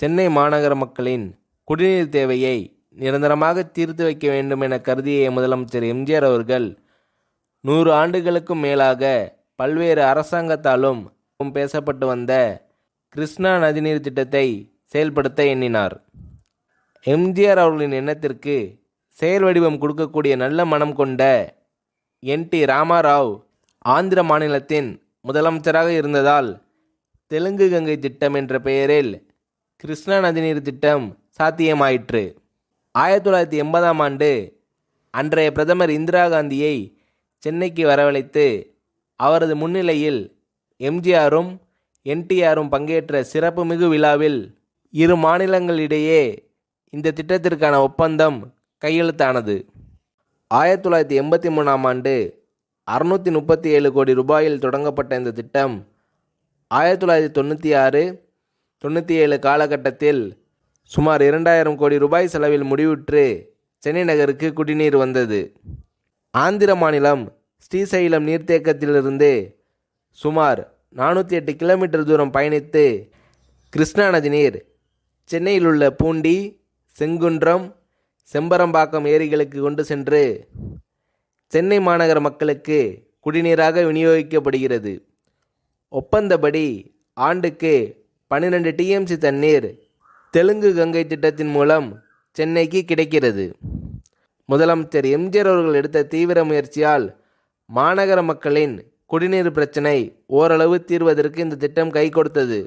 சென்னை மாநகர மக்களின் குடிநீர் தேவையை நிரந்தரமாக தீர்த்து வைக்க வேண்டும் என கருதிய முதலமைச்சர் எம்ஜிஆர் அவர்கள் நூறு ஆண்டுகளுக்கும் மேலாக பல்வேறு அரசாங்கத்தாலும் பேசப்பட்டு வந்த கிருஷ்ணா நதிநீர் திட்டத்தை செயல்படுத்த எண்ணினார் எம்ஜிஆர் அவர்களின் எண்ணத்திற்கு செயல் வடிவம் கொடுக்கக்கூடிய நல்ல மனம் கொண்ட என் டி ராமாராவ் ஆந்திர மாநிலத்தின் முதலமைச்சராக இருந்ததால் தெலுங்கு கங்கை திட்டம் என்ற பெயரில் கிருஷ்ணா நதிநீர் திட்டம் சாத்தியமாயிற்று ஆயிரத்தி தொள்ளாயிரத்தி எண்பதாம் ஆண்டு அன்றைய பிரதமர் இந்திரா காந்தியை சென்னைக்கு வரவழைத்து அவரது முன்னிலையில் எம்ஜிஆரும் என்டிஆரும் பங்கேற்ற சிறப்புமிகு விழாவில் இரு மாநிலங்களிடையே இந்த திட்டத்திற்கான ஒப்பந்தம் கையெழுத்தானது ஆயிரத்தி தொள்ளாயிரத்தி எண்பத்தி மூணாம் ஆண்டு அறுநூற்றி முப்பத்தி ஏழு கோடி ரூபாயில் தொடங்கப்பட்ட இந்த திட்டம் ஆயிரத்தி தொள்ளாயிரத்தி தொண்ணூற்றி ஆறு தொண்ணூற்றி ஏழு காலகட்டத்தில் சுமார் இரண்டாயிரம் கோடி ரூபாய் செலவில் முடிவுற்று சென்னை நகருக்கு குடிநீர் வந்தது ஆந்திர மாநிலம் ஸ்ரீசைலம் நீர்த்தேக்கத்திலிருந்து சுமார் நானூற்றி எட்டு கிலோமீட்டர் தூரம் பயணித்து கிருஷ்ணா நதி நீர் சென்னையில் உள்ள பூண்டி செங்குன்றம் செம்பரம்பாக்கம் ஏரிகளுக்கு கொண்டு சென்று சென்னை மாநகர மக்களுக்கு குடிநீராக விநியோகிக்கப்படுகிறது ஒப்பந்தபடி ஆண்டுக்கு பன்னிரண்டு டிஎம்சி தண்ணீர் தெலுங்கு கங்கை திட்டத்தின் மூலம் சென்னைக்கு கிடைக்கிறது முதலமைச்சர் எம்ஜிஆர் அவர்கள் எடுத்த தீவிர முயற்சியால் மாநகர மக்களின் குடிநீர் பிரச்சினை ஓரளவு தீர்வதற்கு இந்த திட்டம் கை கொடுத்தது